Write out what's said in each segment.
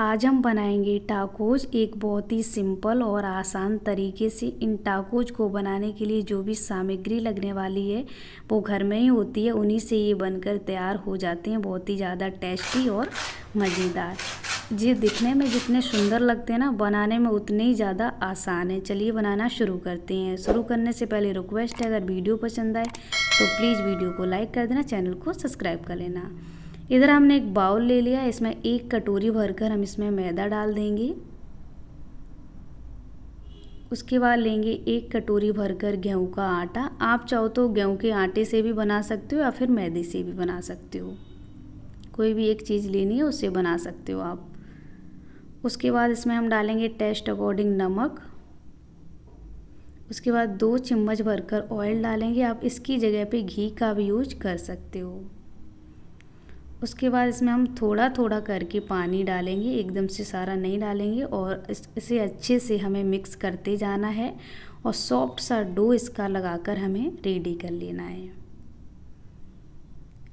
आज हम बनाएंगे टाकोज एक बहुत ही सिंपल और आसान तरीके से इन टाकोज को बनाने के लिए जो भी सामग्री लगने वाली है वो घर में ही होती है उन्हीं से ये बनकर तैयार हो जाते हैं बहुत ही ज़्यादा टेस्टी और मज़ेदार जी दिखने में जितने सुंदर लगते हैं ना बनाने में उतने ही ज़्यादा आसान है चलिए बनाना शुरू करते हैं शुरू करने से पहले रिक्वेस्ट है अगर वीडियो पसंद आए तो प्लीज़ वीडियो को लाइक कर देना चैनल को सब्सक्राइब कर लेना इधर हमने एक बाउल ले लिया इसमें एक कटोरी भरकर हम इसमें मैदा डाल देंगे उसके बाद लेंगे एक कटोरी भरकर गेहूं का आटा आप चाहो तो गेहूं के आटे से भी बना सकते हो या फिर मैदे से भी बना सकते हो कोई भी एक चीज़ लेनी है उससे बना सकते हो आप उसके बाद इसमें हम डालेंगे टेस्ट अकॉर्डिंग नमक उसके बाद दो चम्मच भरकर ऑयल डालेंगे आप इसकी जगह पे घी का भी यूज कर सकते हो उसके बाद इसमें हम थोड़ा थोड़ा करके पानी डालेंगे एकदम से सारा नहीं डालेंगे और इसे अच्छे से हमें मिक्स करते जाना है और सॉफ्ट सा डो इसका लगाकर हमें रेडी कर लेना है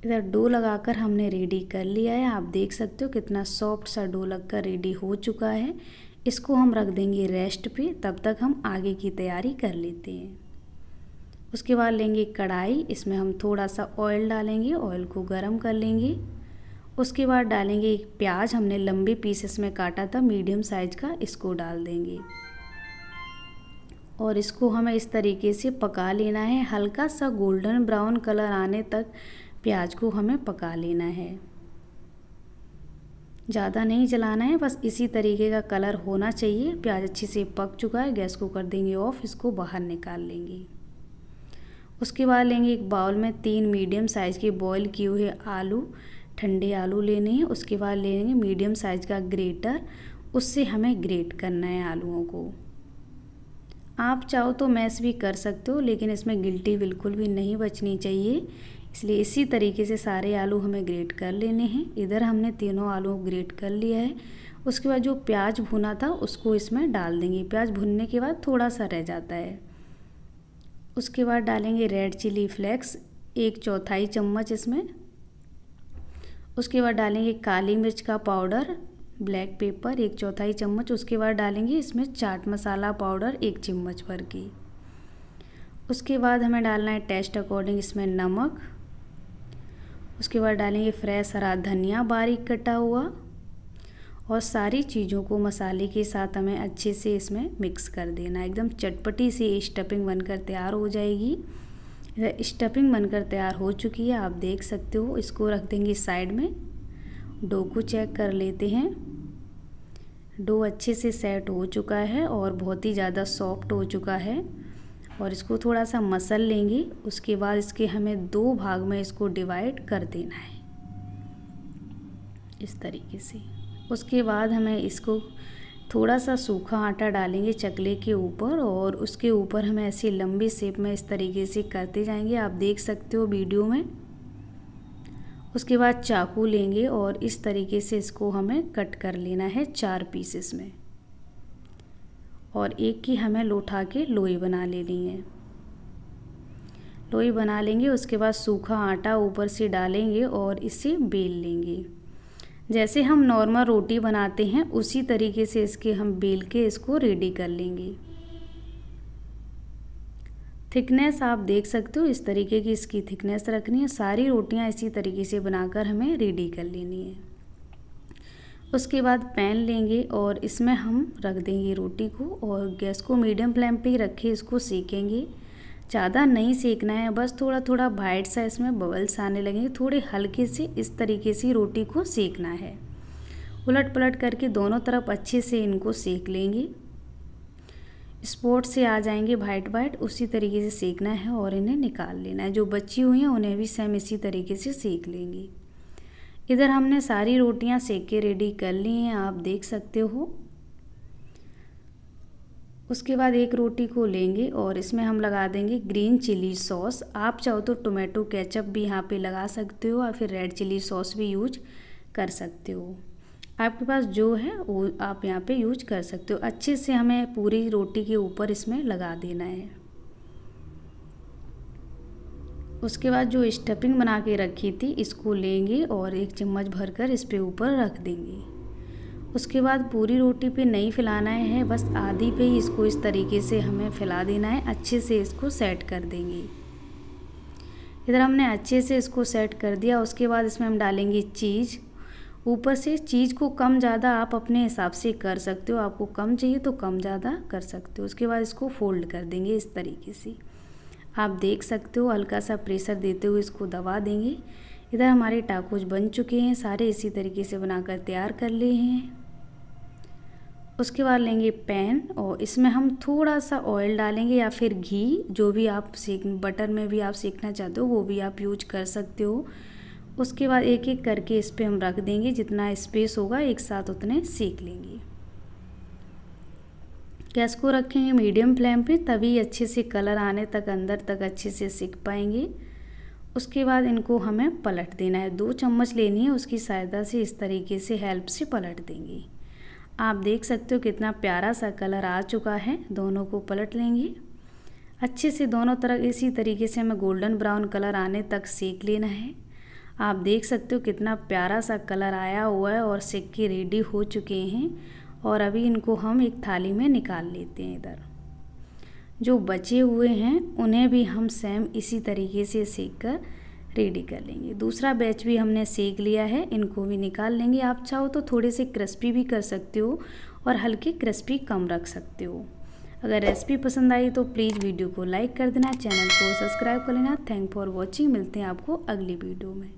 इधर डो लगाकर हमने रेडी कर लिया है आप देख सकते हो कितना सॉफ्ट सा डो लगकर रेडी हो चुका है इसको हम रख देंगे रेस्ट पे तब तक हम आगे की तैयारी कर लेते हैं उसके बाद लेंगे कढ़ाई इसमें हम थोड़ा सा ऑयल डालेंगे ऑयल को गर्म कर लेंगे उसके बाद डालेंगे एक प्याज हमने लंबे पीसेस में काटा था मीडियम साइज का इसको डाल देंगे और इसको हमें इस तरीके से पका लेना है हल्का सा गोल्डन ब्राउन कलर आने तक प्याज को हमें पका लेना है ज़्यादा नहीं जलाना है बस इसी तरीके का कलर होना चाहिए प्याज अच्छे से पक चुका है गैस को कर देंगे ऑफ इसको बाहर निकाल लेंगे उसके बाद लेंगे एक बाउल में तीन मीडियम साइज़ के बॉईल किए हुए आलू ठंडे आलू लेने हैं उसके बाद लेंगे मीडियम साइज़ का ग्रेटर उससे हमें ग्रेट करना है आलूओं को आप चाहो तो मैश भी कर सकते हो लेकिन इसमें गिल्टी बिल्कुल भी नहीं बचनी चाहिए इसलिए इसी तरीके से सारे आलू हमें ग्रेट कर लेने हैं इधर हमने तीनों आलू ग्रेट कर लिया है उसके बाद जो प्याज भुना था उसको इसमें डाल देंगे प्याज भुनने के बाद थोड़ा सा रह जाता है उसके बाद डालेंगे रेड चिली फ्लेक्स एक चौथाई चम्मच इसमें उसके बाद डालेंगे काली मिर्च का पाउडर ब्लैक पेपर एक चौथाई चम्मच उसके बाद डालेंगे इसमें चाट मसाला पाउडर एक चम्मच भर की उसके बाद हमें डालना है टेस्ट अकॉर्डिंग इसमें नमक उसके बाद डालेंगे फ्रेश हरा धनिया बारीक कटा हुआ और सारी चीज़ों को मसाले के साथ हमें अच्छे से इसमें मिक्स कर देना एकदम चटपटी सी स्टफिंग बनकर तैयार हो जाएगी स्टफिंग बनकर तैयार हो चुकी है आप देख सकते हो इसको रख देंगे साइड में डो को चेक कर लेते हैं डो अच्छे से सेट हो चुका है और बहुत ही ज़्यादा सॉफ्ट हो चुका है और इसको थोड़ा सा मसल लेंगे उसके बाद इसके हमें दो भाग में इसको डिवाइड कर देना है इस तरीके से उसके बाद हमें इसको थोड़ा सा सूखा आटा डालेंगे चकले के ऊपर और उसके ऊपर हम ऐसी लंबी सेप में इस तरीके से करते जाएंगे आप देख सकते हो वीडियो में उसके बाद चाकू लेंगे और इस तरीके से इसको हमें कट कर लेना है चार पीसेस में और एक की हमें लोठा के लोई बना लेनी है लोई बना लेंगे उसके बाद सूखा आटा ऊपर से डालेंगे और इसे बेल लेंगे जैसे हम नॉर्मल रोटी बनाते हैं उसी तरीके से इसके हम बेल के इसको रेडी कर लेंगे थिकनेस आप देख सकते हो इस तरीके की इसकी थिकनेस रखनी है सारी रोटियां इसी तरीके से बनाकर हमें रेडी कर लेनी है उसके बाद पैन लेंगे और इसमें हम रख देंगे रोटी को और गैस को मीडियम फ्लेम पे ही रखे इसको सेकेंगे ज़्यादा नहीं सेकना है बस थोड़ा थोड़ा वाइट सा इसमें बबल्स आने लगेंगे थोड़े हल्के से इस तरीके से रोटी को सेकना है उलट पलट करके दोनों तरफ अच्छे से इनको सेक लेंगे स्पोर्ट से आ जाएंगे वाइट वाइट उसी तरीके से सेकना है और इन्हें निकाल लेना है जो बची हुई हैं उन्हें भी सेम इसी तरीके से सेक लेंगे इधर हमने सारी रोटियां सेक के रेडी कर ली हैं आप देख सकते हो उसके बाद एक रोटी को लेंगे और इसमें हम लगा देंगे ग्रीन चिली सॉस आप चाहो तो टोमेटो केचप भी यहाँ पे लगा सकते हो या फिर रेड चिली सॉस भी यूज कर सकते हो आपके पास जो है वो आप यहाँ पे यूज कर सकते हो अच्छे से हमें पूरी रोटी के ऊपर इसमें लगा देना है उसके बाद जो स्टफिंग बना के रखी थी इसको लेंगे और एक चम्मच भर कर इस पर ऊपर रख देंगे उसके बाद पूरी रोटी पे नहीं फैलाना है बस आधी पे ही इसको इस तरीके से हमें फैला देना है अच्छे से इसको सेट कर देंगे इधर हमने अच्छे से इसको सेट कर दिया उसके बाद इसमें हम डालेंगे चीज़ ऊपर से चीज़ को कम ज़्यादा आप अपने हिसाब से कर सकते हो आपको कम चाहिए तो कम ज़्यादा कर सकते हो उसके बाद इसको फोल्ड कर देंगे इस तरीके से आप देख सकते हो हल्का सा प्रेशर देते हुए इसको दबा देंगे इधर हमारे टाकोज बन चुके हैं सारे इसी तरीके से बनाकर तैयार कर लिए हैं उसके बाद लेंगे पैन और इसमें हम थोड़ा सा ऑयल डालेंगे या फिर घी जो भी आप सीख बटर में भी आप सीखना चाहते हो वो भी आप यूज कर सकते हो उसके बाद एक एक करके इस पर हम रख देंगे जितना स्पेस होगा एक साथ उतने सीख लेंगे गैस को रखेंगे मीडियम फ्लेम पे तभी अच्छे से कलर आने तक अंदर तक अच्छे से सीख पाएंगे उसके बाद इनको हमें पलट देना है दो चम्मच लेनी है उसकी सहायता से इस तरीके से हेल्प से पलट देंगे आप देख सकते हो कितना प्यारा सा कलर आ चुका है दोनों को पलट लेंगे अच्छे से दोनों तरफ इसी तरीके से हमें गोल्डन ब्राउन कलर आने तक सेक लेना है आप देख सकते हो कितना प्यारा सा कलर आया हुआ है और सेक के रेडी हो चुके हैं और अभी इनको हम एक थाली में निकाल लेते हैं इधर जो बचे हुए हैं उन्हें भी हम सेम इसी तरीके से सेक कर रेडी कर लेंगे दूसरा बैच भी हमने सेक लिया है इनको भी निकाल लेंगे आप चाहो तो थोड़े से क्रिस्पी भी कर सकते हो और हल्के क्रिस्पी कम रख सकते हो अगर रेसिपी पसंद आई तो प्लीज़ वीडियो को लाइक कर देना चैनल को सब्सक्राइब कर लेना थैंक फॉर वॉचिंग मिलते हैं आपको अगली वीडियो में